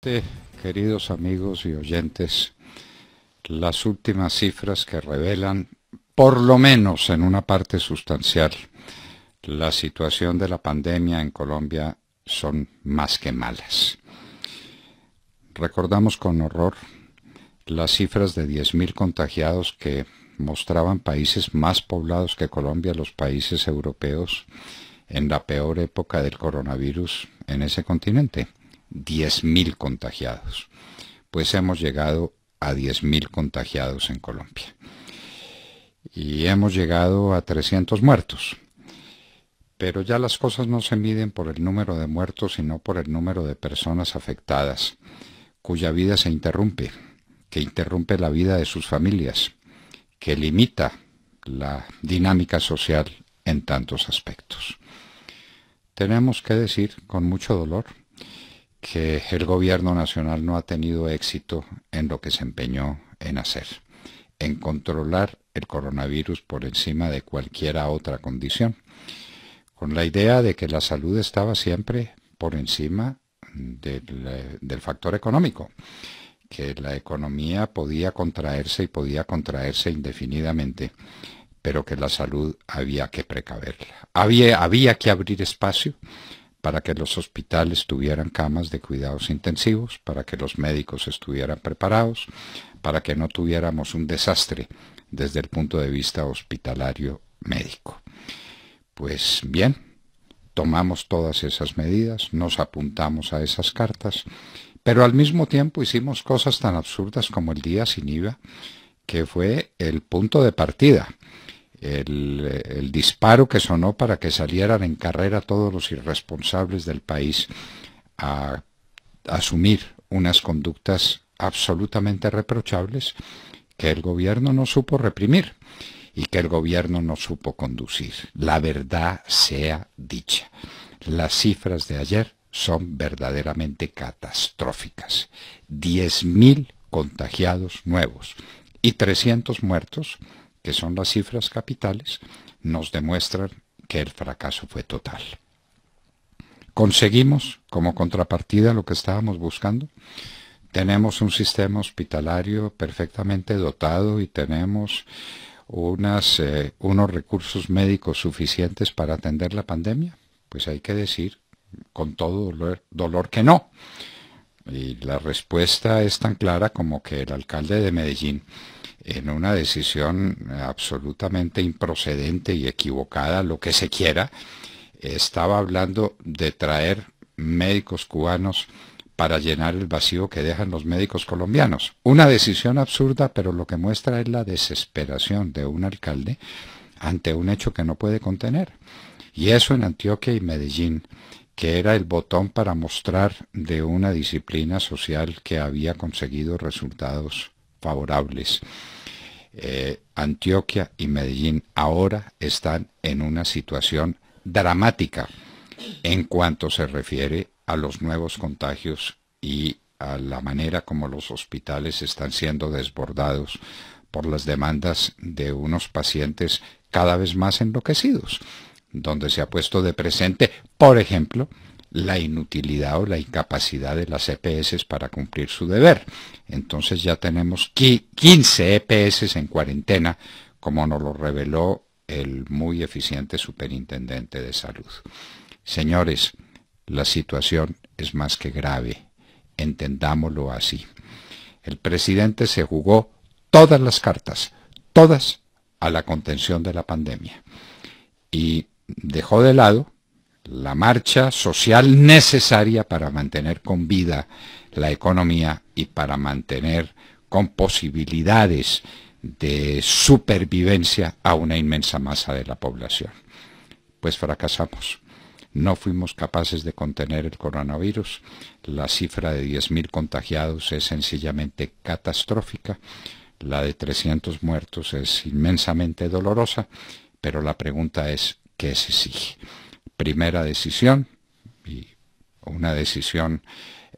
Este, queridos amigos y oyentes, las últimas cifras que revelan, por lo menos en una parte sustancial, la situación de la pandemia en Colombia son más que malas. Recordamos con horror las cifras de 10.000 contagiados que mostraban países más poblados que Colombia, los países europeos, en la peor época del coronavirus en ese continente. 10.000 contagiados. Pues hemos llegado a 10.000 contagiados en Colombia. Y hemos llegado a 300 muertos. Pero ya las cosas no se miden por el número de muertos, sino por el número de personas afectadas, cuya vida se interrumpe, que interrumpe la vida de sus familias, que limita la dinámica social en tantos aspectos. Tenemos que decir con mucho dolor que el gobierno nacional no ha tenido éxito en lo que se empeñó en hacer, en controlar el coronavirus por encima de cualquiera otra condición, con la idea de que la salud estaba siempre por encima del, factor económico, que la economía podía contraerse y podía contraerse indefinidamente, pero que la salud había que precaverla. Había, había que abrir espacio para que los hospitales tuvieran camas de cuidados intensivos, para que los médicos estuvieran preparados, para que no tuviéramos un desastre desde el punto de vista hospitalario médico. Pues bien, tomamos todas esas medidas, nos apuntamos a esas cartas, pero al mismo tiempo hicimos cosas tan absurdas como el día sin IVA, que fue el punto de partida el, disparo que sonó para que salieran en carrera todos los irresponsables del país a, a asumir unas conductas absolutamente reprochables que el gobierno no supo reprimir y que el gobierno no supo conducir. La verdad sea dicha. Las cifras de ayer son verdaderamente catastróficas. 10.000 contagiados nuevos y 300 muertos que son las cifras capitales, nos demuestran que el fracaso fue total. Conseguimos, como contrapartida, lo que estábamos buscando. Tenemos un sistema hospitalario perfectamente dotado y tenemos eh, unos recursos médicos suficientes para atender la pandemia. Pues hay que decir con todo dolor que no. Y la respuesta es tan clara como que el alcalde de Medellín en una decisión absolutamente improcedente y equivocada, lo que se quiera, estaba hablando de traer médicos cubanos para llenar el vacío que dejan los médicos colombianos. Una decisión absurda, pero lo que muestra es la desesperación de un alcalde ante un hecho que no puede contener. Y eso en Antioquia y Medellín, que era el botón para mostrar de una disciplina social que había conseguido resultados favorables. Eh, Antioquia y Medellín ahora están en una situación dramática en cuanto se refiere a los nuevos contagios y a la manera como los hospitales están siendo desbordados por las demandas de unos pacientes cada vez más enloquecidos, donde se ha puesto de presente, por ejemplo, la inutilidad o la incapacidad de las EPS para cumplir su deber. Entonces ya tenemos 15 EPS en cuarentena, como nos lo reveló el muy eficiente superintendente de salud. Señores, la situación es más que grave, entendámoslo así. El presidente se jugó todas las cartas, todas a la contención de la pandemia, y dejó de lado la marcha social necesaria para mantener con vida la economía y para mantener con posibilidades de supervivencia a una inmensa masa de la población. Pues fracasamos. No fuimos capaces de contener el coronavirus. La cifra de 10.000 contagiados es sencillamente catastrófica. La de 300 muertos es inmensamente dolorosa. Pero la pregunta es, ¿qué se sigue? primera decisión, y una decisión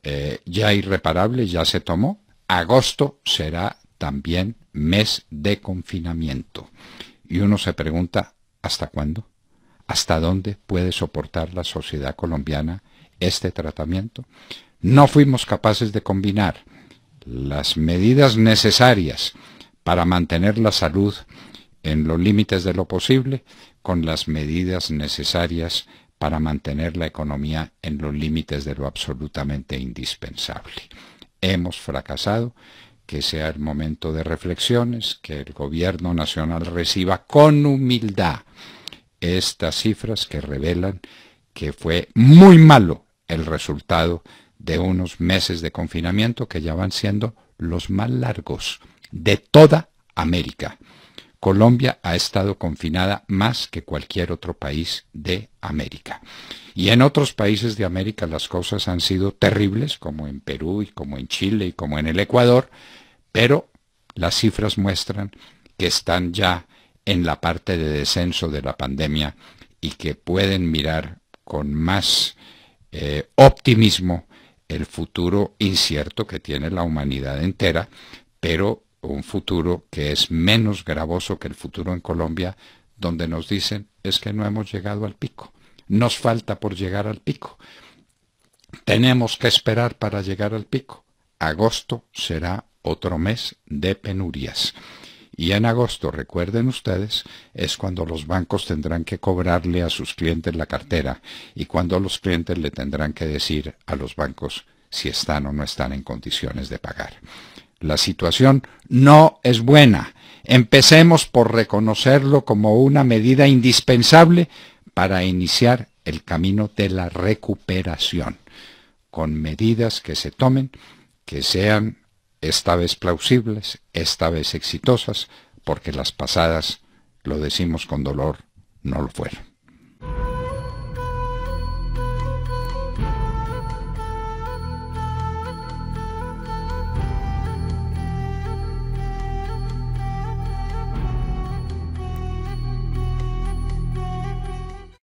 eh, ya irreparable, ya se tomó. Agosto será también mes de confinamiento. Y uno se pregunta, ¿hasta cuándo? ¿Hasta dónde puede soportar la sociedad colombiana este tratamiento? No fuimos capaces de combinar las medidas necesarias para mantener la salud en los límites de lo posible, con las medidas necesarias para mantener la economía en los límites de lo absolutamente indispensable. Hemos fracasado, que sea el momento de reflexiones, que el gobierno nacional reciba con humildad estas cifras que revelan que fue muy malo el resultado de unos meses de confinamiento que ya van siendo los más largos de toda América. Colombia ha estado confinada más que cualquier otro país de América. Y en otros países de América las cosas han sido terribles, como en Perú y como en Chile y como en el Ecuador, pero las cifras muestran que están ya en la parte de descenso de la pandemia y que pueden mirar con más eh, optimismo el futuro incierto que tiene la humanidad entera, pero un futuro que es menos gravoso que el futuro en Colombia, donde nos dicen es que no hemos llegado al pico, nos falta por llegar al pico, tenemos que esperar para llegar al pico. Agosto será otro mes de penurias. Y en agosto, recuerden ustedes, es cuando los bancos tendrán que cobrarle a sus clientes la cartera y cuando los clientes le tendrán que decir a los bancos si están o no están en condiciones de pagar. La situación no es buena. Empecemos por reconocerlo como una medida indispensable para iniciar el camino de la recuperación, con medidas que se tomen, que sean esta vez plausibles, esta vez exitosas, porque las pasadas, lo decimos con dolor, no lo fueron.